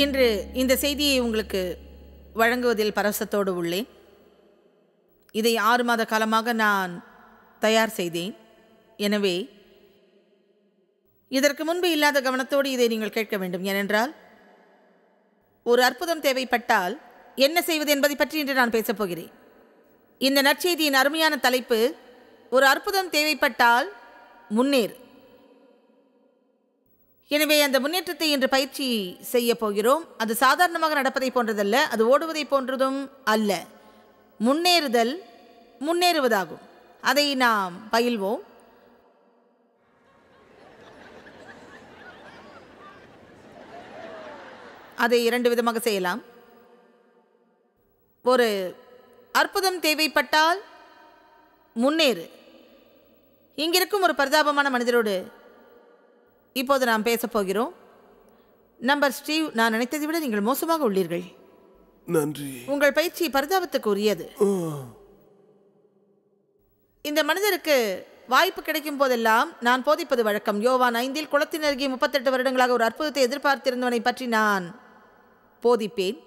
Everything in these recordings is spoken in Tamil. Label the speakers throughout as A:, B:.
A: இன்று இந்த செய்தியை உங்களுக்கு வழங்குவதில் பரவசத்தோடு உள்ளேன் இதை ஆறு மாத காலமாக நான் தயார் செய்தேன் எனவே இதற்கு முன்பு இல்லாத கவனத்தோடு இதை நீங்கள் கேட்க வேண்டும் ஏனென்றால் ஒரு அற்புதம் தேவைப்பட்டால் என்ன செய்வது என்பதை பற்றி இன்று நான் பேசப் போகிறேன் இந்த நற்செய்தியின் அருமையான தலைப்பு ஒரு அற்புதம் தேவைப்பட்டால் முன்னேறு எனவே அந்த முன்னேற்றத்தை இன்று பயிற்சி செய்ய போகிறோம் அது சாதாரணமாக நடப்பதை போன்றதல்ல அது ஓடுவதை போன்றதும் அல்ல முன்னேறுதல் முன்னேறுவதாகும் அதை நாம் பயில்வோம் அதை இரண்டு விதமாக செய்யலாம் ஒரு அற்புதம் தேவைப்பட்டால் முன்னேறு இங்கிருக்கும் ஒரு பரிதாபமான மனிதரோடு இப்போது நாம் பேசப் போகிறோம் நம்பர் ஸ்டீவ் நான் நினைத்ததை விட நீங்கள் மோசமாக உள்ளீர்கள் நன்றி உங்கள் பயிற்சி பரிதாபத்துக்கு உரியது இந்த மனிதருக்கு வாய்ப்பு கிடைக்கும் போதெல்லாம் நான் போதிப்பது வழக்கம் யோவான் ஐந்தில் குளத்தில் நெருங்கி முப்பத்தெட்டு வருடங்களாக ஒரு அற்புதத்தை எதிர்பார்த்திருந்தவனை பற்றி நான் போதிப்பேன்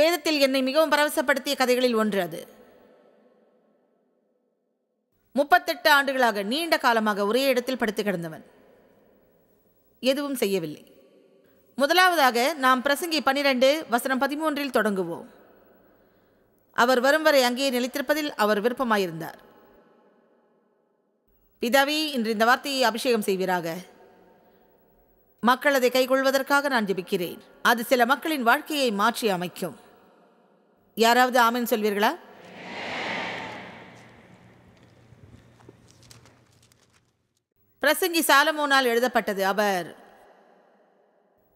A: வேதத்தில் என்னை மிகவும் பரவசப்படுத்திய கதைகளில் ஒன்று அது முப்பத்தெட்டு ஆண்டுகளாக நீண்ட காலமாக ஒரே இடத்தில் படுத்து கிடந்தவன் எதுவும் செய்யவில்லை முதலாவதாக நாம் பிரசங்கி பனிரெண்டு வசனம் பதிமூன்றில் தொடங்குவோம் அவர் வரும் வரை அங்கேயே நிலைத்திருப்பதில் அவர் விருப்பமாயிருந்தார் பிதாவி இன்று இந்த வார்த்தையை அபிஷேகம் செய்வீராக மக்கள் அதை கைகொள்வதற்காக நான் ஜெபிக்கிறேன் அது சில மக்களின் வாழ்க்கையை மாற்றி அமைக்கும் யாராவது ஆமீன் சொல்வீர்களா பிரசங்கி சாலமோனால் எழுதப்பட்டது அவர்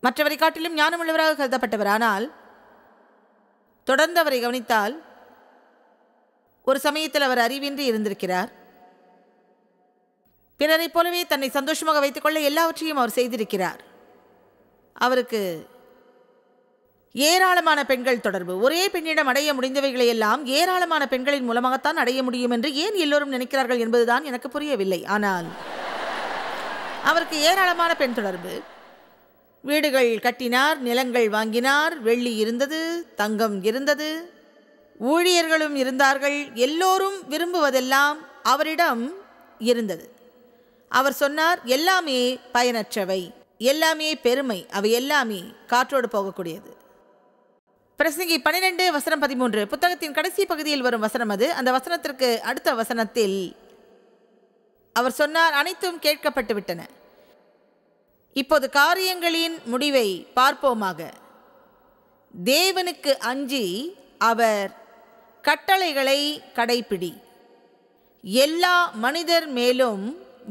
A: மற்றவரை காட்டிலும் ஞானமுள்ளவராக கருதப்பட்டவர் ஆனால் தொடர்ந்து அவரை கவனித்தால் ஒரு சமயத்தில் அவர் அறிவின்றி இருந்திருக்கிறார் பிறரைப் போலவே தன்னை சந்தோஷமாக வைத்துக்கொள்ள எல்லாவற்றையும் அவர் செய்திருக்கிறார் அவருக்கு ஏராளமான பெண்கள் தொடர்பு ஒரே பெண்ணிடம் அடைய முடிந்தவைகளை எல்லாம் ஏராளமான பெண்களின் மூலமாகத்தான் அடைய முடியும் என்று ஏன் எல்லோரும் நினைக்கிறார்கள் என்பதுதான் எனக்கு புரியவில்லை ஆனால் அவருக்கு ஏராளமான பெண் தொடர்பு வீடுகள் கட்டினார் நிலங்கள் வாங்கினார் வெள்ளி இருந்தது தங்கம் இருந்தது ஊழியர்களும் இருந்தார்கள் எல்லோரும் விரும்புவதெல்லாம் அவரிடம் இருந்தது அவர் சொன்னார் எல்லாமே பயனற்றவை எல்லாமே பெருமை அவை எல்லாமே காற்றோடு போகக்கூடியது பிரசங்கி பன்னிரெண்டு வசனம் பதிமூன்று புத்தகத்தின் கடைசி பகுதியில் வரும் வசனம் அது அந்த வசனத்திற்கு அடுத்த வசனத்தில் அவர் சொன்னார் அனைத்தும் கேட்கப்பட்டு விட்டன இப்போது காரியங்களின் முடிவை பார்ப்போமாக தேவனுக்கு அஞ்சி அவர் கட்டளைகளை கடைப்பிடி எல்லா மனிதர் மேலும்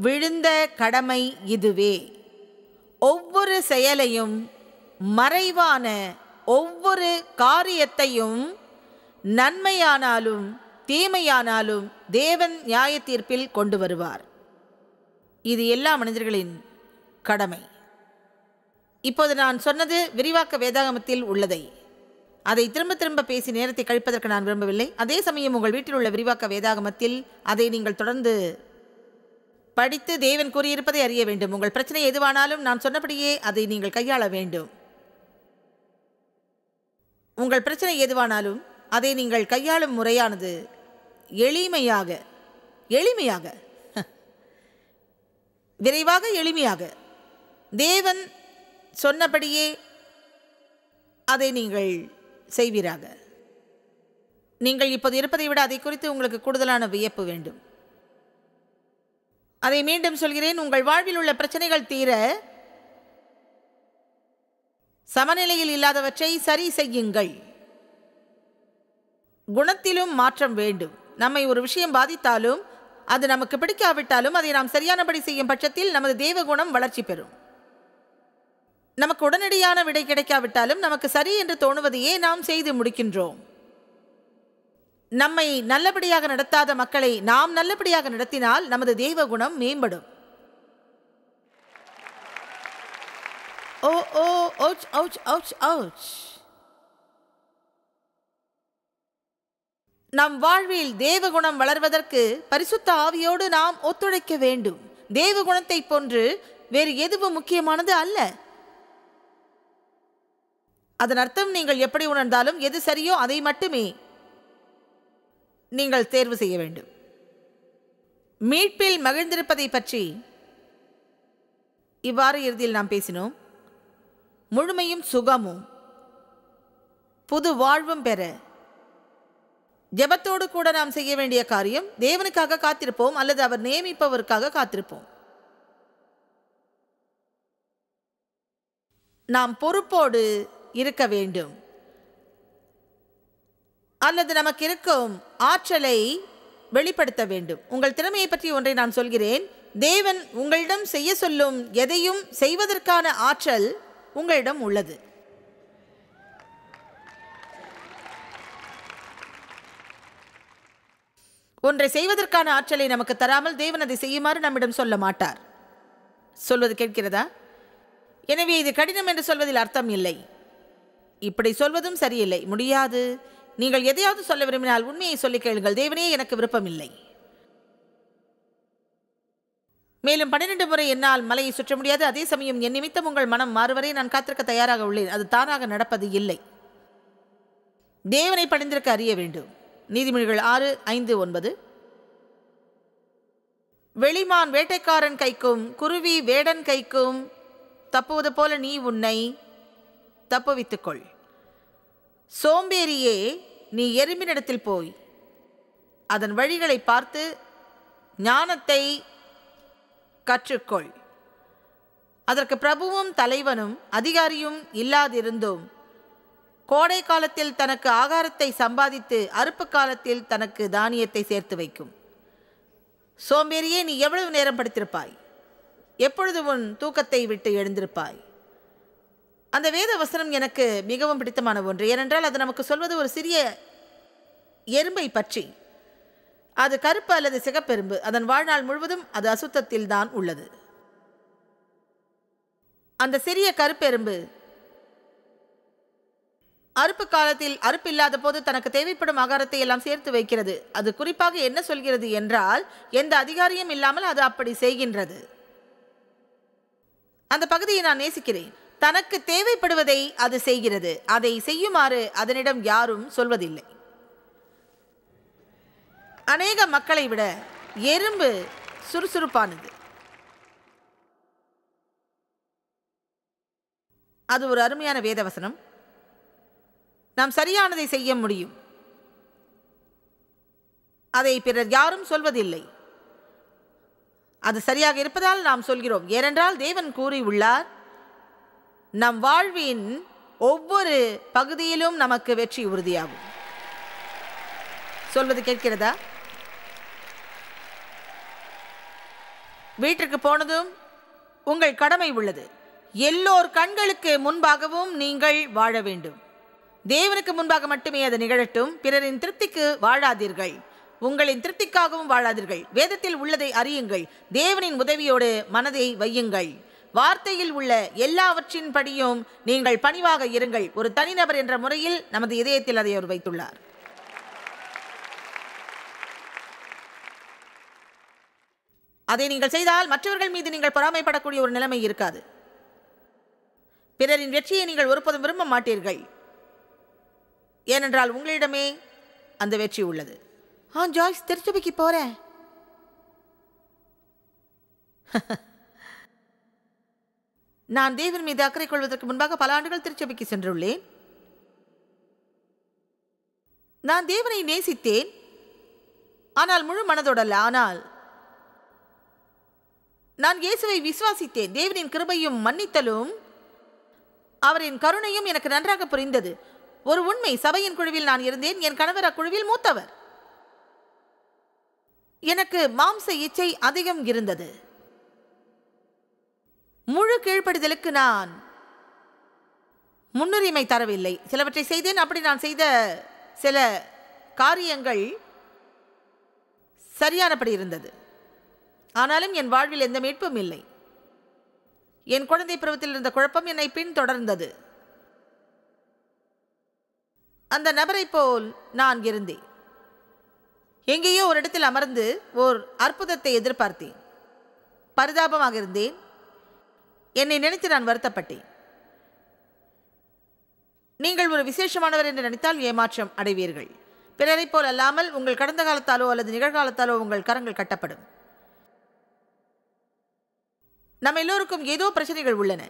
A: விழுந்த கடமை இதுவே ஒவ்வொரு செயலையும் மறைவான ஒவ்வொரு காரியத்தையும் நன்மையானாலும் தீமையானாலும் தேவன் நியாய தீர்ப்பில் கொண்டு வருவார் இது எல்லா மனிதர்களின் கடமை இப்போது நான் சொன்னது விரிவாக்க வேதாகமத்தில் உள்ளதை அதை திரும்ப திரும்ப பேசி நேரத்தை கழிப்பதற்கு நான் விரும்பவில்லை அதே சமயம் உங்கள் வீட்டில் உள்ள விரிவாக்க வேதாகமத்தில் அதை நீங்கள் தொடர்ந்து படித்து தேவன் கூறியிருப்பதை அறிய வேண்டும் உங்கள் பிரச்சனை எதுவானாலும் நான் சொன்னபடியே அதை நீங்கள் கையாள வேண்டும் உங்கள் பிரச்சனை எதுவானாலும் அதை நீங்கள் கையாளும் முறையானது எளிமையாக எளிமையாக விரைவாக எளிமையாக தேவன் சொன்னபடியே அதை நீங்கள் செய்வீராக நீங்கள் இப்போது இருப்பதை விட அதை குறித்து உங்களுக்கு கூடுதலான வியப்பு வேண்டும் அதை மீண்டும் சொல்கிறேன் உங்கள் வாழ்வில் உள்ள பிரச்சனைகள் தீர சமநிலையில் இல்லாதவற்றை சரி செய்யுங்கள் குணத்திலும் மாற்றம் வேண்டும் நம்மை ஒரு விஷயம் பாதித்தாலும் அது நமக்கு பிடிக்காவிட்டாலும் அதை நாம் சரியானபடி செய்யும் பட்சத்தில் நமது தெய்வகுணம் வளர்ச்சி பெறும் நமக்கு உடனடியான விடை கிடைக்காவிட்டாலும் நமக்கு சரி என்று தோணுவதையே நாம் செய்து முடிக்கின்றோம் நம்மை நல்லபடியாக நடத்தாத மக்களை நாம் நல்லபடியாக நடத்தினால் நமது தெய்வகுணம் மேம்படும் ஓ ஓ ஓச் ஓச் அவுச் ஓச் நம் வாழ்வில் தேவகுணம் வளர்வதற்கு பரிசுத்த ஆவியோடு நாம் ஒத்துழைக்க வேண்டும் தேவகுணத்தை போன்று வேறு எதுவும் முக்கியமானது அல்ல அதன் அர்த்தம் நீங்கள் எப்படி உணர்ந்தாலும் எது சரியோ அதை மட்டுமே நீங்கள் தேர்வு செய்ய வேண்டும் மீட்பில் மகிழ்ந்திருப்பதை பற்றி இவ்வாறு இறுதியில் நாம் பேசினோம் முழுமையும் சுகமும் புது வாழ்வும் பெற ஜெபத்தோடு கூட நாம் செய்ய வேண்டிய காரியம் தேவனுக்காக காத்திருப்போம் அல்லது அவர் நியமிப்பவருக்காக காத்திருப்போம் நாம் பொறுப்போடு இருக்க வேண்டும் அல்லது நமக்கு இருக்கும் ஆற்றலை வெளிப்படுத்த வேண்டும் உங்கள் திறமையை பற்றி ஒன்றை நான் சொல்கிறேன் தேவன் உங்களிடம் செய்ய சொல்லும் எதையும் செய்வதற்கான ஆற்றல் உங்களிடம் உள்ளது ஒன்றை செய்வதற்கான ஆற்றலை நமக்கு தராமல் தேவன் அதை செய்யுமாறு நம்மிடம் சொல்ல மாட்டார் சொல்வது கேட்கிறதா எனவே இது கடினம் என்று சொல்வதில் அர்த்தம் இல்லை இப்படி சொல்வதும் சரியில்லை முடியாது நீங்கள் எதையாவது சொல்ல விரும்பினால் உண்மையை சொல்லி கேளுங்கள் தேவனே எனக்கு விருப்பம் இல்லை மேலும் பன்னிரண்டு முறை என்னால் மலையை சுற்ற முடியாது அதே சமயம் என் நிமித்தம் உங்கள் மனம் மாறுவரை நான் காத்திருக்க தயாராக உள்ளேன் அது தானாக நடப்பது இல்லை தேவனை பணிந்திருக்க அறிய வேண்டும் நீதிமொழிகள் ஆறு ஐந்து ஒன்பது வெளிமான் வேட்டைக்காரன் கைக்கும் குருவி வேடன் கைக்கும் தப்புவது போல நீ உன்னை தப்புவித்துக்கொள் சோம்பேறியே நீ எறும்பினிடத்தில் போய் அதன் வழிகளை பார்த்து ஞானத்தை கற்றுக்கொள் அதற்கு பிரபுவும் தலைவனும் அதிகாரியும் இல்லாதிருந்தோம் கோடை காலத்தில் தனக்கு ஆகாரத்தை சம்பாதித்து அறுப்பு காலத்தில் தனக்கு தானியத்தை சேர்த்து வைக்கும் சோம்பேறியே நீ எவ்வளவு நேரம் படுத்திருப்பாய் எப்பொழுது உன் தூக்கத்தை விட்டு எழுந்திருப்பாய் அந்த வேத வசனம் எனக்கு மிகவும் பிடித்தமான ஒன்று ஏனென்றால் அது நமக்கு சொல்வது ஒரு சிறிய எறும்பை பற்றி அது கருப்பு அல்லது சிகப்பெரும்பு அதன் வாழ்நாள் முழுவதும் அது அசுத்தத்தில் தான் உள்ளது அந்த சிறிய கருப்பெரும்பு அறுப்பு காலத்தில் அறுப்பு இல்லாத போது தனக்கு தேவைப்படும் ஆகாரத்தை எல்லாம் சேர்த்து வைக்கிறது அது குறிப்பாக என்ன சொல்கிறது என்றால் எந்த அதிகாரியும் இல்லாமல் அது அப்படி செய்கின்றது அந்த பகுதியை நான் நேசிக்கிறேன் தனக்கு தேவைப்படுவதை அது செய்கிறது அதை செய்யுமாறு அதனிடம் யாரும் சொல்வதில்லை அநேக மக்களை விட எறும்பு சுறுசுறுப்பானது அது ஒரு அருமையான வேதவசனம் நாம் சரியானதை செய்ய முடியும் அதை பிறர் யாரும் சொல்வதில்லை அது சரியாக இருப்பதால் நாம் சொல்கிறோம் ஏனென்றால் தேவன் கூறியுள்ளார் நம் வாழ்வின் ஒவ்வொரு பகுதியிலும் நமக்கு வெற்றி உறுதியாகும் சொல்வது கேட்கிறதா வீட்டிற்கு போனதும் உங்கள் கடமை உள்ளது எல்லோர் கண்களுக்கு முன்பாகவும் நீங்கள் வாழ வேண்டும் தேவனுக்கு முன்பாக மட்டுமே அது நிகழட்டும் பிறரின் திருப்திக்கு வாழாதீர்கள் உங்களின் திருப்திக்காகவும் வாழாதீர்கள் வேதத்தில் உள்ளதை அறியுங்கள் தேவனின் உதவியோடு மனதை வையுங்கள் வார்த்தையில் உள்ள எல்லாவற்றின் படியும் நீங்கள் பணிவாக இருங்கள் ஒரு தனிநபர் என்ற முறையில் நமது இதயத்தில் அதை அவர் வைத்துள்ளார் அதை நீங்கள் செய்தால் மற்றவர்கள் மீது நீங்கள் பொறாமைப்படக்கூடிய ஒரு நிலைமை இருக்காது பிறரின் வெற்றியை நீங்கள் ஒருபோதும் விரும்ப மாட்டீர்கள் ஏனென்றால் உங்களிடமே அந்த வெற்றி உள்ளது ஆ ஜாய்ஸ் திருச்சபைக்கு போகிறேன் நான் தேவன் மீது அக்கறை கொள்வதற்கு முன்பாக பல ஆண்டுகள் திருச்சபைக்கு சென்றுள்ளேன் நான் தேவனை நேசித்தேன் ஆனால் முழு மனதோடல்ல ஆனால் நான் இயேசுவை விசுவாசித்தேன் தேவனின் கிருபையும் மன்னித்தலும் அவரின் கருணையும் எனக்கு நன்றாக புரிந்தது ஒரு உண்மை சபையின் குழுவில் நான் இருந்தேன் என் கணவர் அக்குழுவில் மூத்தவர் எனக்கு மாம்ச இச்சை அதிகம் இருந்தது முழு கீழ்ப்படுதலுக்கு நான் முன்னுரிமை தரவில்லை சிலவற்றை செய்தேன் அப்படி நான் செய்த சில காரியங்கள் சரியானபடி இருந்தது ஆனாலும் என் வாழ்வில் எந்த மீட்பும் இல்லை என் குழந்தை பருவத்தில் இருந்த குழப்பம் என்னை பின்தொடர்ந்தது அந்த நபரை போல் நான் இருந்தேன் எங்கேயோ ஒரு இடத்தில் அமர்ந்து ஓர் அற்புதத்தை எதிர்பார்த்தேன் பரிதாபமாக இருந்தேன் என்னை நினைத்து நான் வருத்தப்பட்டேன் நீங்கள் ஒரு விசேஷமானவர் என்று நினைத்தால் ஏமாற்றம் அடைவீர்கள் பிறரை போல் அல்லாமல் உங்கள் கடந்த காலத்தாலோ அல்லது நிகழ்காலத்தாலோ உங்கள் கரங்கள் கட்டப்படும் நம்ம எல்லோருக்கும் ஏதோ பிரச்சனைகள் உள்ளன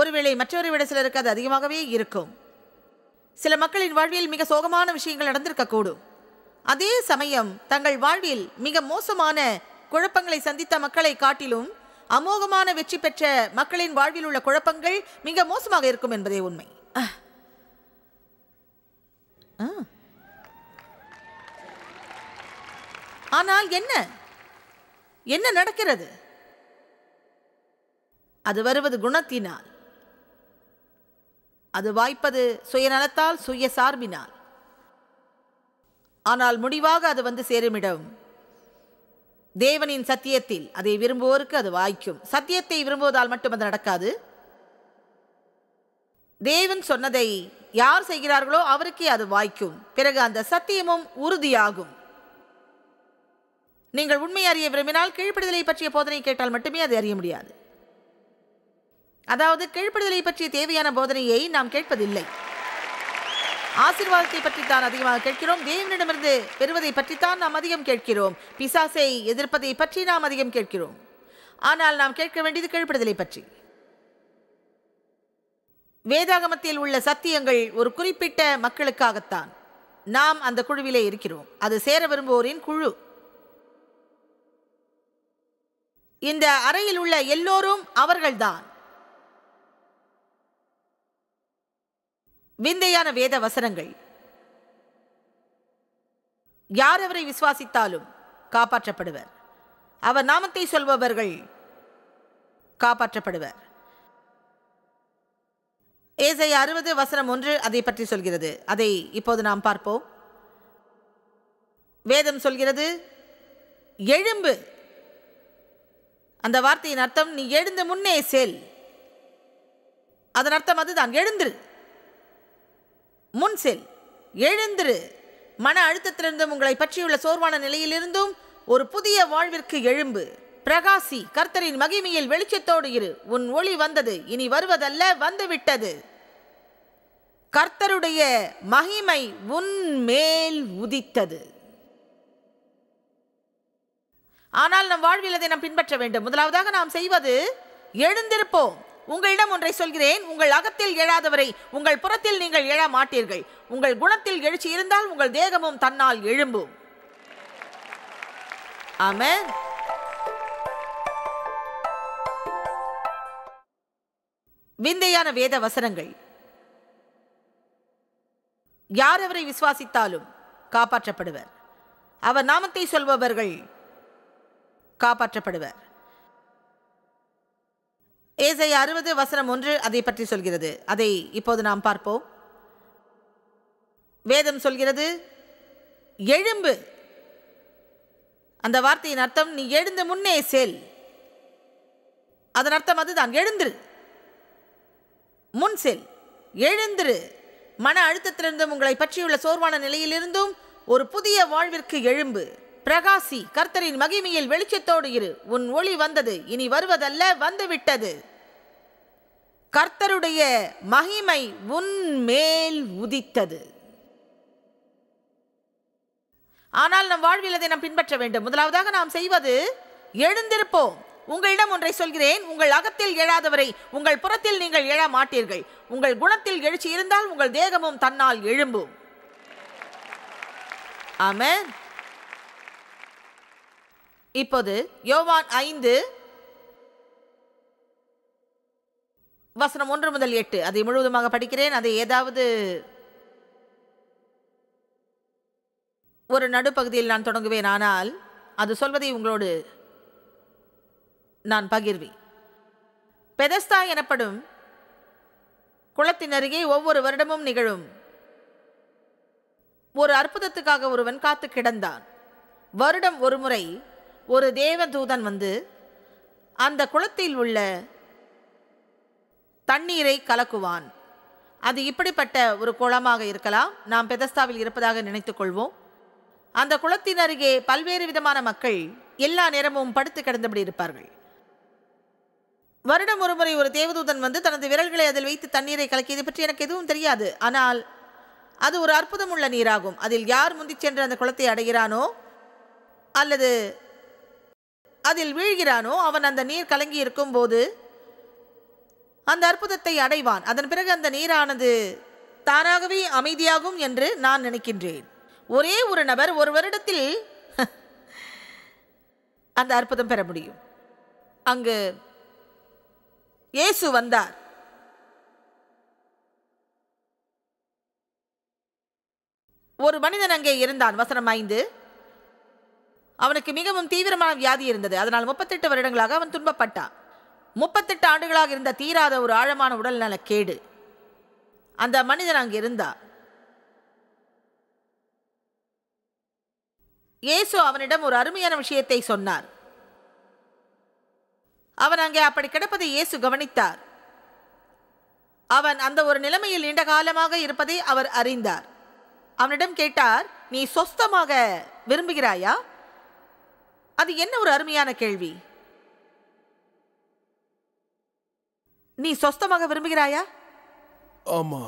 A: ஒருவேளை மற்றவரை விட சிலருக்கு அது அதிகமாகவே இருக்கும் சில மக்களின் வாழ்வில் மிக சோகமான விஷயங்கள் நடந்திருக்கக்கூடும் அதே சமயம் தங்கள் வாழ்வில் மிக மோசமான குழப்பங்களை சந்தித்த மக்களை காட்டிலும் அமோகமான வெற்றி பெற்ற மக்களின் வாழ்வில் உள்ள குழப்பங்கள் மிக மோசமாக இருக்கும் என்பதே உண்மை ஆனால் என்ன என்ன நடக்கிறது அது வருவது குணத்தினால் அது வாய்ப்பது சுயநலத்தால் சுய சார்பினால் ஆனால் முடிவாக அது வந்து சேருமிடம் தேவனின் சத்தியத்தில் அதை விரும்புவோருக்கு அது வாய்க்கும் சத்தியத்தை விரும்புவதால் மட்டும் அது நடக்காது தேவன் சொன்னதை யார் செய்கிறார்களோ அவருக்கே அது வாய்க்கும் பிறகு அந்த சத்தியமும் உறுதியாகும் நீங்கள் உண்மை அறிய விரும்பினால் கீழ்ப்படுதலை பற்றிய போதனை கேட்டால் மட்டுமே அது அறிய முடியாது அதாவது கீழ்ப்படுதலை பற்றிய தேவையான போதனையை நாம் கேட்பதில்லை ஆசீர்வாதத்தை பற்றித்தான் அதிகமாக கேட்கிறோம் தேவனிடமிருந்து பெறுவதை பற்றித்தான் நாம் அதிகம் கேட்கிறோம் பிசாசை எதிர்ப்பதை பற்றி நாம் அதிகம் கேட்கிறோம் ஆனால் நாம் கேட்க வேண்டியது கீழ்ப்படுதலை பற்றி வேதாகமத்தில் உள்ள சத்தியங்கள் ஒரு குறிப்பிட்ட மக்களுக்காகத்தான் நாம் அந்த குழுவிலே இருக்கிறோம் அது சேர விரும்புவோரின் குழு இந்த அறையில் உள்ள எல்லோரும் அவர்கள்தான் விந்தையான வேத வசனங்கள் யார் அவரை விசுவாசித்தாலும் காப்பாற்றப்படுவர் அவர் நாமத்தை சொல்பவர்கள் காப்பாற்றப்படுவர் ஏசை அறுபது வசனம் ஒன்று அதை பற்றி சொல்கிறது அதை இப்போது நாம் பார்ப்போம் வேதம் சொல்கிறது எழும்பு அந்த வார்த்தையின் அர்த்தம் நீ எழுந்த முன்னே செல் அதன் அர்த்தம் அதுதான் எழுந்துரு முன் செல் எழுந்திரு மன அழுத்தத்திலிருந்தும் உங்களை பற்றியுள்ள சோர்வான நிலையிலிருந்தும் ஒரு புதிய வாழ்விற்கு எழும்பு பிரகாசி கர்த்தரின் மகிமையில் வெளிச்சத்தோடு இரு உன் ஒளி வந்தது இனி வருவதல்ல வந்துவிட்டது கர்த்தருடைய மகிமை உன் மேல் உதித்தது ஆனால் நம் வாழ்வில் அதை நாம் பின்பற்ற வேண்டும் முதலாவதாக நாம் செய்வது எழுந்திருப்போம் உங்களிடம் ஒன்றை சொல்கிறேன் உங்கள் அகத்தில் எழாதவரை உங்கள் புறத்தில் நீங்கள் எழ மாட்டீர்கள் உங்கள் குணத்தில் எழுச்சி இருந்தால் உங்கள் தேகமும் தன்னால் எழும்பும் ஆமாம் விந்தையான வேத வசனங்கள் யார் அவரை விசுவாசித்தாலும் காப்பாற்றப்படுவர் அவர் நாமத்தை சொல்பவர்கள் காப்பாற்றப்படுவர் ஏசை அறுபது வசனம் ஒன்று அதை பற்றி சொல்கிறது அதை இப்போது நாம் பார்ப்போம் வேதம் சொல்கிறது எழும்பு அந்த வார்த்தையின் அர்த்தம் நீ எழுந்து முன்னே செல் அதன் அர்த்தம் அதுதான் எழுந்துரு முன் செல் எழுந்துரு மன அழுத்தத்திலிருந்தும் உங்களை பற்றியுள்ள சோர்வான நிலையிலிருந்தும் ஒரு புதிய வாழ்விற்கு எழும்பு பிரகாசி கர்த்தரின் மகிமையில் வெளிச்சத்தோடு இரு உன் ஒளி வந்தது இனி வருவதல்ல வந்துவிட்டது கர்த்தருடைய மகிமை உன் மேல் உதித்தது ஆனால் நம் வாழ்வில் அதை நாம் பின்பற்ற வேண்டும் முதலாவதாக நாம் செய்வது எழுந்திருப்போம் உங்களிடம் ஒன்றை சொல்கிறேன் உங்கள் அகத்தில் எழாதவரை உங்கள் புறத்தில் நீங்கள் எழ மாட்டீர்கள் உங்கள் குணத்தில் எழுச்சி இருந்தால் உங்கள் தேகமும் தன்னால் எழும்பும் ஆமாம் இப்போது யோவான் ஐந்து வசனம் ஒன்று முதல் எட்டு அதை முழுவதுமாக படிக்கிறேன் அதை ஏதாவது ஒரு நடுப்பகுதியில் நான் தொடங்குவேன் ஆனால் அது சொல்வதை உங்களோடு நான் பகிர்வி பெதஸ்தா எனப்படும் குளத்தின் அருகே ஒவ்வொரு வருடமும் நிகழும் ஒரு அற்புதத்துக்காக ஒருவன் காத்து கிடந்தான் வருடம் ஒரு முறை ஒரு தேவதூதன் வந்து அந்த குளத்தில் உள்ள தண்ணீரை கலக்குவான் அது இப்படிப்பட்ட ஒரு குளமாக இருக்கலாம் நாம் பெதஸ்தாவில் இருப்பதாக நினைத்துக் கொள்வோம் அந்த குளத்தின் அருகே பல்வேறு விதமான மக்கள் எல்லா நேரமும் படுத்து கிடந்தபடி இருப்பார்கள் வருடம் ஒருமுறை ஒரு தேவதூதன் வந்து தனது விரல்களை அதில் வைத்து தண்ணீரை கலக்கியது பற்றி எனக்கு எதுவும் தெரியாது ஆனால் அது ஒரு அற்புதமுள்ள நீராகும் அதில் யார் முந்தி சென்று அந்த குளத்தை அடைகிறானோ அல்லது அதில் வீழ்கிறானோ அவன் அந்த நீர் கலங்கி இருக்கும் போது அந்த அற்புதத்தை அடைவான் அதன் பிறகு அந்த நீரானது தானாகவே அமைதியாகும் என்று நான் நினைக்கின்றேன் ஒரே ஒரு நபர் ஒரு வருடத்தில் அந்த அற்புதம் பெற முடியும் அங்கு இயேசு வந்தார் ஒரு மனிதன் அங்கே இருந்தான் வசனம் ஐந்து அவனுக்கு மிகவும் தீவிரமான வியாதி இருந்தது அதனால் முப்பத்தெட்டு வருடங்களாக அவன் துன்பப்பட்டான் முப்பத்தெட்டு ஆண்டுகளாக இருந்த தீராத ஒரு ஆழமான உடல்நல கேடு அந்த மனிதன் அங்கே இருந்தா இயேசு அவனிடம் ஒரு அருமையான விஷயத்தை சொன்னார் அவன் அங்கே அப்படி கிடப்பதை இயேசு கவனித்தார் அவன் அந்த ஒரு நிலைமையில் நீண்ட காலமாக இருப்பதை அவர் அறிந்தார் அவனிடம் கேட்டார் நீ சொஸ்தமாக விரும்புகிறாயா அது என்ன ஒரு அருமையான கேள்வி நீ சொஸ்தமாக விரும்புகிறாயா ஆமா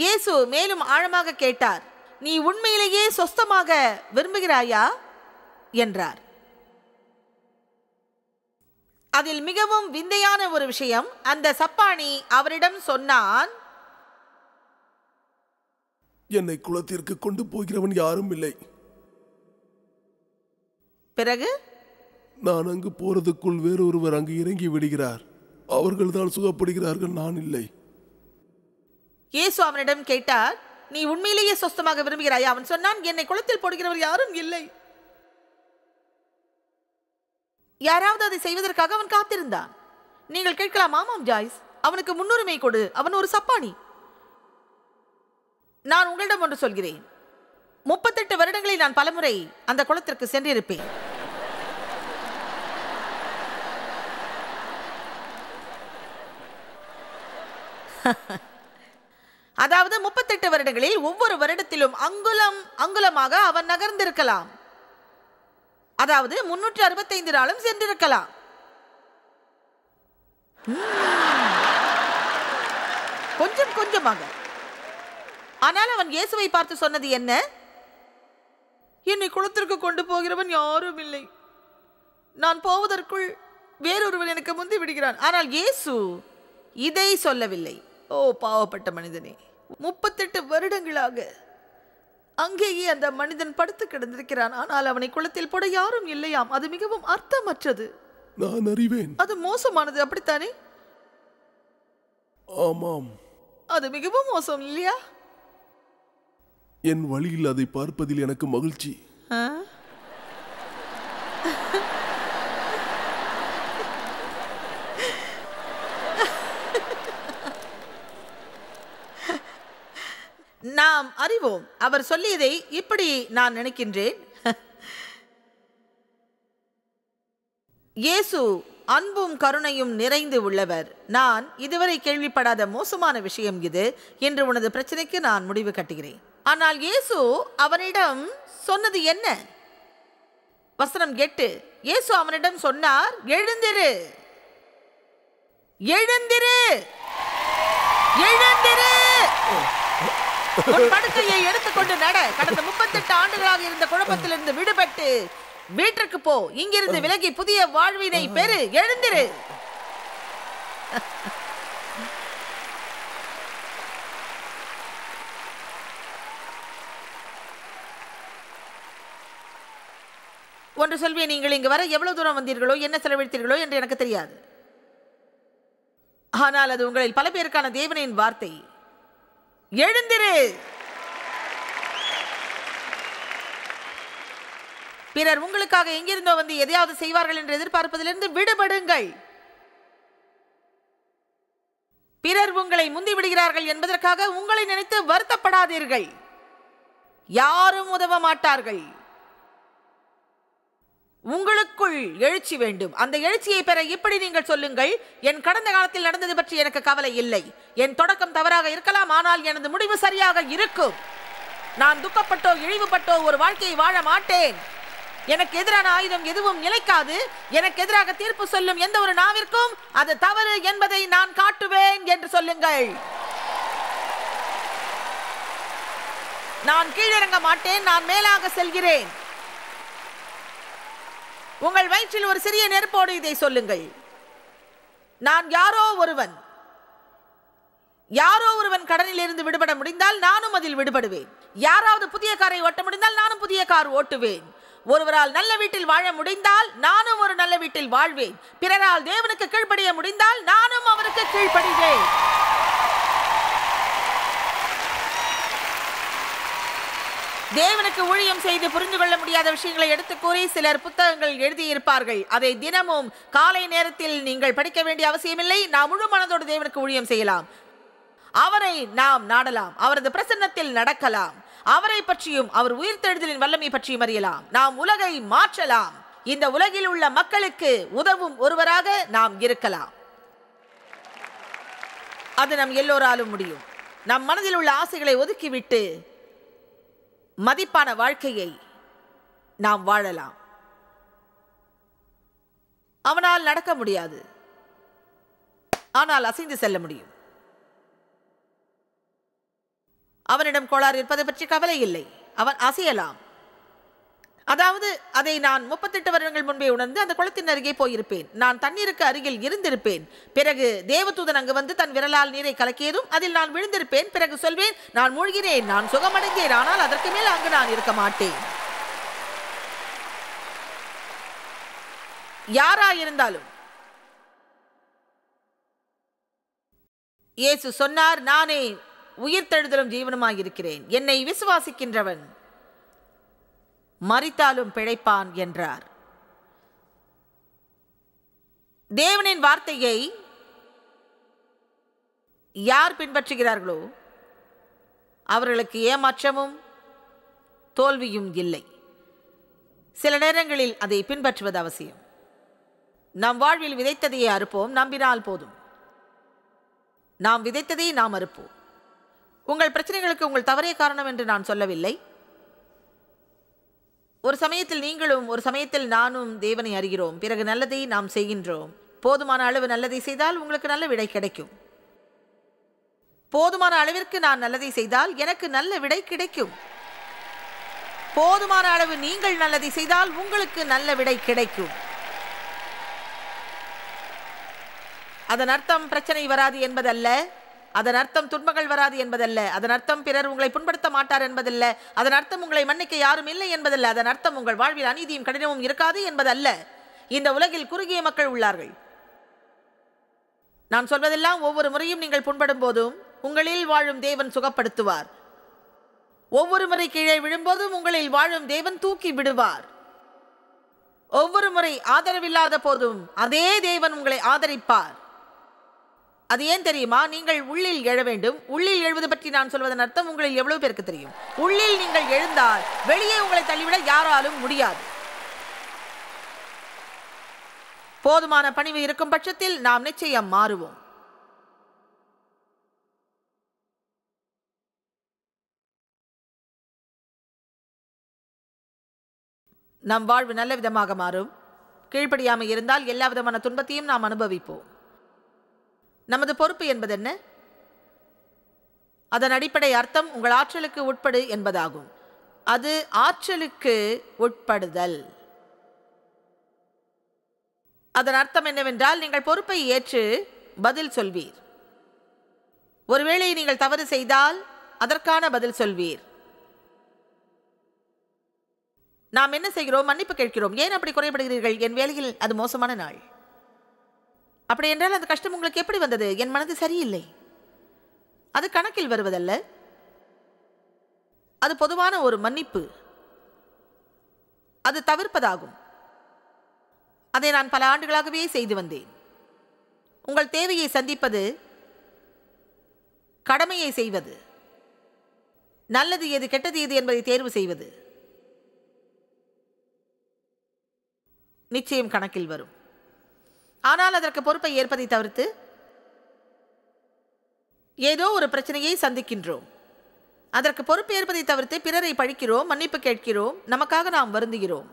A: இயேசு மேலும் ஆழமாக கேட்டார் நீ உண்மையிலேயே சொஸ்தமாக விரும்புகிறாயா என்றார் அதில் மிகவும் விந்தையான ஒரு விஷயம் அந்த சப்பானி அவரிடம் சொன்னான் என்னை குளத்திற்கு கொண்டு போகிறவன் யாரும் இல்லை பிறகு நான் அங்கு போறதுக்குள் வேறொருவர் அங்கு இறங்கி விடுகிறார் அவர்கள் தான் சுகப்படுகிறார்கள் நான் இல்லை இயேசு அவனிடம் கேட்டார் நீ உண்மையிலேயே சொஸ்தமாக விரும்புகிறாய் அவன் சொன்னான் என்னை குளத்தில் போடுகிறவர் யாரும் இல்லை யாராவது அதை செய்வதற்காக அவன் காத்திருந்தான் நீங்கள் கேட்கலாம் ஆமாம் ஜாய்ஸ் அவனுக்கு முன்னுரிமை கொடு அவன் ஒரு சப்பானி நான் உங்களிடம் ஒன்று சொல்கிறேன் முப்பத்தெட்டு வருடங்களில் நான் பலமுறை அந்த குளத்திற்கு சென்றிருப்பேன் அதாவது முப்பத்தெட்டு வருடங்களில் ஒவ்வொரு வருடத்திலும் அங்குலம் அங்குலமாக அவன் நகர்ந்திருக்கலாம் அதாவது முன்னூற்று அறுபத்தைந்து நாளும் சென்றிருக்கலாம் கொஞ்சம் கொஞ்சமாக ஆனால் அவன் இயேசுவை பார்த்து சொன்னது என்ன என்னை குளத்திற்கு கொண்டு போகிறவன் யாரும் இல்லை நான் போவதற்குள் வேறொருவன் எனக்கு முந்தி விடுகிறான் ஆனால் இயேசு இதை சொல்லவில்லை ஓ பாவப்பட்ட மனிதனே முப்பத்தெட்டு வருடங்களாக அங்கேயே அந்த மனிதன் படுத்து கிடந்திருக்கிறான் ஆனால் அவனை குளத்தில் போட யாரும் இல்லையாம் அது மிகவும் அர்த்தமற்றது நான் அறிவேன் அது மோசமானது அப்படித்தானே ஆமாம் அது மிகவும் மோசம் இல்லையா என் வழியில் அதை பார்ப்பதில் எனக்கு மகிழ்ச்சி நாம் அறிவோம் அவர் சொல்லியதை இப்படி நான் நினைக்கின்றேன் இயேசு அன்பும் கருணையும் நிறைந்து உள்ளவர் நான் இதுவரை கேள்விப்படாத மோசமான விஷயம் இது என்று உனது பிரச்சனைக்கு நான் முடிவு கட்டுகிறேன் ஆனால் இயேசு அவனிடம் சொன்னது என்ன வசனம் கெட்டு இயேசு அவனிடம் சொன்னார் எழுந்திரு எழுந்திரு எழுந்திரு படுக்கையை எடுத்துக்கொண்டு நட கடந்த முப்பத்தெட்டு ஆண்டுகளாக இருந்த குழப்பத்திலிருந்து விடுபட்டு வீட்டிற்கு போ இங்கிருந்து விலகி புதிய வாழ்வினை பெறு எழுந்திரு ஒன்று சொல்வேன் நீங்கள் இங்கு வர எவ்வளவு தூரம் வந்தீர்களோ என்ன செலவழித்தீர்களோ என்று எனக்கு தெரியாது ஆனால் அது உங்களில் பல பேருக்கான தேவனையின் வார்த்தை எழுந்திரு பிறர் உங்களுக்காக எங்கிருந்தோ வந்து எதையாவது செய்வார்கள் என்று எதிர்பார்ப்பதிலிருந்து விடுபடுங்கள் பிறர் உங்களை முந்தி விடுகிறார்கள் என்பதற்காக உங்களை நினைத்து வருத்தப்படாதீர்கள் யாரும் உதவ மாட்டார்கள் உங்களுக்குள் எழுச்சி வேண்டும் அந்த எழுச்சியை பெற இப்படி நீங்கள் சொல்லுங்கள் என் கடந்த காலத்தில் நடந்தது பற்றி எனக்கு கவலை இல்லை என் தொடக்கம் தவறாக இருக்கலாம் ஆனால் எனது முடிவு சரியாக இருக்கும் நான் துக்கப்பட்டோ இழிவுபட்டோ ஒரு வாழ்க்கையை வாழ மாட்டேன் எனக்கு எதிரான ஆயுதம் எதுவும் நிலைக்காது எனக்கு எதிராக தீர்ப்பு சொல்லும் எந்த ஒரு நாவிற்கும் அது தவறு என்பதை நான் காட்டுவேன் என்று சொல்லுங்கள் நான் கீழிறங்க மாட்டேன் நான் மேலாக செல்கிறேன் உங்கள் வயிற்றில் ஒரு சிறிய நெருப்போடு இதை சொல்லுங்கள் நான் யாரோ ஒருவன் யாரோ ஒருவன் கடனில் இருந்து விடுபட முடிந்தால் நானும் அதில் விடுபடுவேன் யாராவது புதிய காரை ஓட்ட முடிந்தால் நானும் புதிய கார் ஓட்டுவேன் ஒருவரால் நல்ல வீட்டில் வாழ முடிந்தால் நானும் ஒரு நல்ல வீட்டில் வாழ்வேன் பிறரால் தேவனுக்கு கீழ்ப்படிய முடிந்தால் நானும் அவருக்கு கீழ்ப்படிவேன் தேவனுக்கு ஊழியம் செய்து புரிந்து கொள்ள முடியாத விஷயங்களை எடுத்து கூறி சிலர் புத்தகங்கள் எழுதியிருப்பார்கள் அதை தினமும் காலை நேரத்தில் நீங்கள் படிக்க வேண்டிய அவசியமில்லை நாம் முழு மனதோடு தேவனுக்கு ஊழியம் செய்யலாம் அவரை நாம் நாடலாம் அவரது பிரசன்னத்தில் நடக்கலாம் அவரை பற்றியும் அவர் உயிர்த்தெழுதலின் வல்லமை பற்றியும் அறியலாம் நாம் உலகை மாற்றலாம் இந்த உலகில் உள்ள மக்களுக்கு உதவும் ஒருவராக நாம் இருக்கலாம் அது நம் எல்லோராலும் முடியும் நம் மனதில் உள்ள ஆசைகளை ஒதுக்கிவிட்டு மதிப்பான வாழ்க்கையை நாம் வாழலாம் அவனால் நடக்க முடியாது ஆனால் அசைந்து செல்ல முடியும் அவனிடம் கோளாறு இருப்பதை பற்றி கவலை இல்லை அவன் அசையலாம் அதாவது அதை நான் முப்பத்தெட்டு வருடங்கள் முன்பே உணர்ந்து அந்த குளத்தின் அருகே போயிருப்பேன் நான் தண்ணீருக்கு அருகில் இருந்திருப்பேன் பிறகு தேவதூதன் அங்கு வந்து தன் விரலால் நீரை கலக்கியதும் அதில் நான் விழுந்திருப்பேன் பிறகு சொல்வேன் நான் மூழ்கினேன் நான் சுகமடைந்தேன் ஆனால் அதற்கு மேல் அங்கு நான் இருக்க மாட்டேன் யாரா இருந்தாலும் இயேசு சொன்னார் நானே உயிர் தழுதலும் இருக்கிறேன் என்னை விசுவாசிக்கின்றவன் மறித்தாலும் பிழைப்பான் என்றார் தேவனின் வார்த்தையை யார் பின்பற்றுகிறார்களோ அவர்களுக்கு ஏமாற்றமும் தோல்வியும் இல்லை சில நேரங்களில் அதை பின்பற்றுவது அவசியம் நாம் வாழ்வில் விதைத்ததையே அறுப்போம் நம்பினால் போதும் நாம் விதைத்ததை நாம் அறுப்போம் உங்கள் பிரச்சனைகளுக்கு உங்கள் தவறே காரணம் என்று நான் சொல்லவில்லை ஒரு சமயத்தில் நீங்களும் ஒரு சமயத்தில் நானும் தேவனை அறிகிறோம் பிறகு நல்லதை நாம் செய்கின்றோம் போதுமான அளவு நல்லதை செய்தால் உங்களுக்கு நல்ல விடை கிடைக்கும் போதுமான அளவிற்கு நான் நல்லதை செய்தால் எனக்கு நல்ல விடை கிடைக்கும் போதுமான அளவு நீங்கள் நல்லதை செய்தால் உங்களுக்கு நல்ல விடை கிடைக்கும் அதன் அர்த்தம் பிரச்சனை வராது என்பதல்ல அதன் அர்த்தம் துன்பங்கள் வராது என்பதல்ல அதன் அர்த்தம் பிறர் உங்களை புண்படுத்த மாட்டார் என்பதல்ல அதன் அர்த்தம் உங்களை மன்னிக்க யாரும் இல்லை என்பதல்ல அதன் அர்த்தம் உங்கள் வாழ்வில் அநீதியும் கடினமும் இருக்காது என்பதல்ல இந்த உலகில் குறுகிய மக்கள் உள்ளார்கள் நான் சொல்வதெல்லாம் ஒவ்வொரு முறையும் நீங்கள் புண்படும் போதும் உங்களில் வாழும் தேவன் சுகப்படுத்துவார் ஒவ்வொரு முறை கீழே விழும்போதும் உங்களில் வாழும் தேவன் தூக்கி விடுவார் ஒவ்வொரு முறை ஆதரவில்லாத போதும் அதே தேவன் உங்களை ஆதரிப்பார் அது ஏன் தெரியுமா நீங்கள் உள்ளில் எழ வேண்டும் உள்ளில் எழுவது பற்றி நான் சொல்வதன் அர்த்தம் உங்களில் எவ்வளவு பேருக்கு தெரியும் உள்ளில் நீங்கள் எழுந்தால் வெளியே உங்களை தள்ளிவிட யாராலும் முடியாது போதுமான பணிவு இருக்கும் பட்சத்தில் நாம் நிச்சயம் மாறுவோம் நம் வாழ்வு நல்ல விதமாக மாறும் கீழ்ப்படியாமல் இருந்தால் எல்லா விதமான துன்பத்தையும் நாம் அனுபவிப்போம் நமது பொறுப்பு என்பது என்ன அதன் அடிப்படை அர்த்தம் உங்கள் ஆற்றலுக்கு உட்படு என்பதாகும் அது ஆற்றலுக்கு உட்படுதல் அதன் அர்த்தம் என்னவென்றால் நீங்கள் பொறுப்பை ஏற்று பதில் சொல்வீர் ஒருவேளை நீங்கள் தவறு செய்தால் அதற்கான பதில் சொல்வீர் நாம் என்ன செய்கிறோம் மன்னிப்பு கேட்கிறோம் ஏன் அப்படி குறைபடுகிறீர்கள் என் வேலையில் அது மோசமான நாள் அப்படி என்றால் அந்த கஷ்டம் உங்களுக்கு எப்படி வந்தது என் மனது சரியில்லை அது கணக்கில் வருவதல்ல அது பொதுவான ஒரு மன்னிப்பு அது தவிர்ப்பதாகும் அதை நான் பல ஆண்டுகளாகவே செய்து வந்தேன் உங்கள் தேவையை சந்திப்பது கடமையை செய்வது நல்லது எது கெட்டது எது என்பதை தேர்வு செய்வது நிச்சயம் கணக்கில் வரும் ஆனால் அதற்கு பொறுப்பை ஏற்பதை தவிர்த்து ஏதோ ஒரு பிரச்சனையை சந்திக்கின்றோம் அதற்கு பொறுப்பு ஏற்பதை தவிர்த்து பிறரை பழிக்கிறோம் மன்னிப்பு கேட்கிறோம் நமக்காக நாம் வருந்துகிறோம்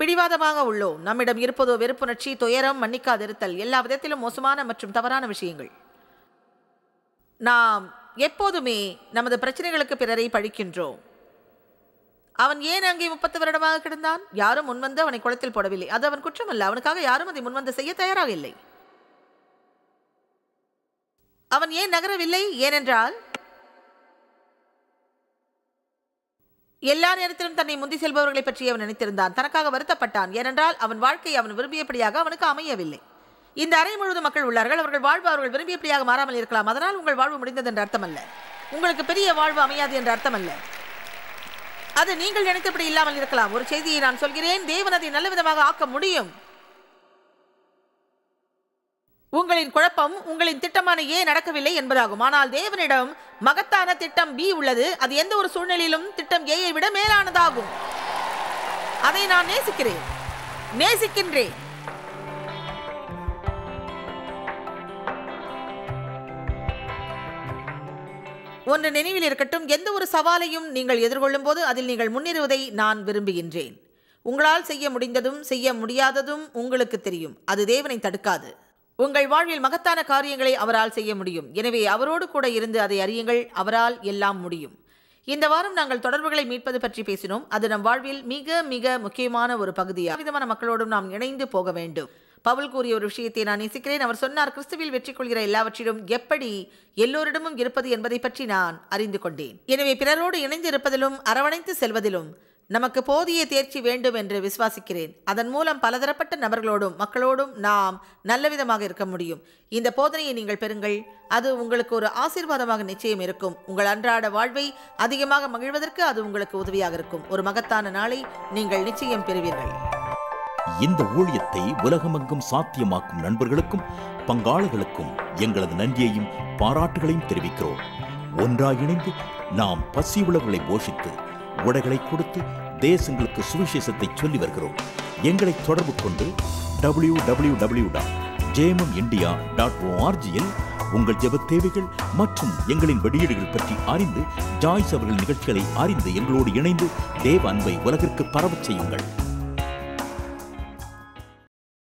A: பிடிவாதமாக உள்ளோம் நம்மிடம் இருப்பதோ வெறுப்புணர்ச்சி துயரம் மன்னிக்காதிருத்தல் எல்லா விதத்திலும் மோசமான மற்றும் தவறான விஷயங்கள் நாம் எப்போதுமே நமது பிரச்சனைகளுக்கு பிறரை பழிக்கின்றோம் அவன் ஏன் அங்கே முப்பத்து வருடமாக கிடந்தான் யாரும் முன்வந்து அவனை குளத்தில் போடவில்லை அது அவன் குற்றமல்ல அவனுக்காக யாரும் அதை முன்வந்து செய்ய தயாராக இல்லை அவன் ஏன் நகரவில்லை ஏனென்றால் எல்லா நேரத்திலும் தன்னை முந்தி செல்பவர்களை பற்றி அவன் நினைத்திருந்தான் தனக்காக வருத்தப்பட்டான் ஏனென்றால் அவன் வாழ்க்கை அவன் விரும்பியபடியாக அவனுக்கு அமையவில்லை இந்த அறை முழுவதும் மக்கள் உள்ளார்கள் அவர்கள் வாழ்வு அவர்கள் விரும்பியபடியாக மாறாமல் இருக்கலாம் அதனால் உங்கள் வாழ்வு முடிந்தது என்று அர்த்தமல்ல உங்களுக்கு பெரிய வாழ்வு அமையாது என்று அர்த்தமல்ல அது நீங்கள் நினைத்தபடி இல்லாமல் இருக்கலாம் ஒரு செய்தியை நான் சொல்கிறேன் தேவன் அதை நல்ல விதமாக ஆக்க முடியும் உங்களின் குழப்பம் உங்களின் திட்டமான ஏ நடக்கவில்லை என்பதாகும் ஆனால் தேவனிடம் மகத்தான திட்டம் பி உள்ளது அது எந்த ஒரு சூழ்நிலையிலும் திட்டம் ஏயை விட மேலானதாகும் அதை நான் நேசிக்கிறேன் நேசிக்கின்றேன் ஒன்று நினைவில் இருக்கட்டும் எந்த ஒரு சவாலையும் நீங்கள் எதிர்கொள்ளும் போது அதில் நீங்கள் முன்னேறுவதை நான் விரும்புகின்றேன் உங்களால் செய்ய முடிந்ததும் செய்ய முடியாததும் உங்களுக்கு தெரியும் அது தேவனை தடுக்காது உங்கள் வாழ்வில் மகத்தான காரியங்களை அவரால் செய்ய முடியும் எனவே அவரோடு கூட இருந்து அதை அறியுங்கள் அவரால் எல்லாம் முடியும் இந்த வாரம் நாங்கள் தொடர்புகளை மீட்பது பற்றி பேசினோம் அது நம் வாழ்வில் மிக மிக முக்கியமான ஒரு பகுதியாக விதமான மக்களோடும் நாம் இணைந்து போக வேண்டும் பவுல் கூறிய ஒரு விஷயத்தை நான் நேசிக்கிறேன் அவர் சொன்னார் கிறிஸ்துவில் வெற்றி கொள்கிற எல்லாவற்றிலும் எப்படி எல்லோரிடமும் இருப்பது என்பதை பற்றி நான் அறிந்து கொண்டேன் எனவே பிறரோடு இணைந்து இருப்பதிலும் அரவணைத்து செல்வதிலும் நமக்கு போதிய தேர்ச்சி வேண்டும் என்று விசுவாசிக்கிறேன் அதன் மூலம் பலதரப்பட்ட நபர்களோடும் மக்களோடும் நாம் நல்ல விதமாக இருக்க முடியும் இந்த போதனையை நீங்கள் பெறுங்கள் அது உங்களுக்கு ஒரு ஆசீர்வாதமாக நிச்சயம் இருக்கும் உங்கள் அன்றாட வாழ்வை அதிகமாக மகிழ்வதற்கு அது உங்களுக்கு உதவியாக இருக்கும் ஒரு மகத்தான நாளை நீங்கள் நிச்சயம் பெறுவீர்கள் இந்த ஊழியத்தை உலகமெங்கும் சாத்தியமாக்கும் நண்பர்களுக்கும் பங்காளிகளுக்கும் எங்களது நன்றியையும் பாராட்டுகளையும் தெரிவிக்கிறோம் ஒன்றாக இணைந்து நாம் பசி உழவுகளை போஷித்து உடைகளை கொடுத்து தேசங்களுக்கு சுவிசேஷத்தை சொல்லி வருகிறோம் எங்களை தொடர்பு கொண்டு டபிள்யூ டபிள்யூ டபிள்யூ டாட் ஜேமம் இந்தியா டாட் ஓஆர்ஜியில் உங்கள் ஜெப தேவைகள் மற்றும் எங்களின் வெளியீடுகள் பற்றி அறிந்து ஜாய்ஸ் அவர்கள் நிகழ்ச்சிகளை அறிந்து எங்களோடு இணைந்து தேவ அன்பை உலகிற்கு பரவச் செய்யுங்கள்